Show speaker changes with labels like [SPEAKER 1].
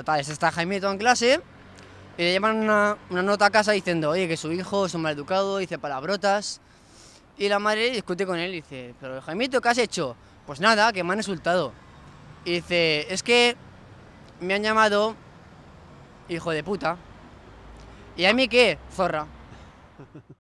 [SPEAKER 1] está Jaimito en clase y le llaman una, nota a casa diciendo, oye, que su hijo es un maleducado, dice palabrotas. Y la madre discute con él y dice, pero Jaimito, ¿qué has hecho? Pues nada, que me han insultado. Y dice, es que me han llamado hijo de puta. ¿Y a mí qué? Zorra.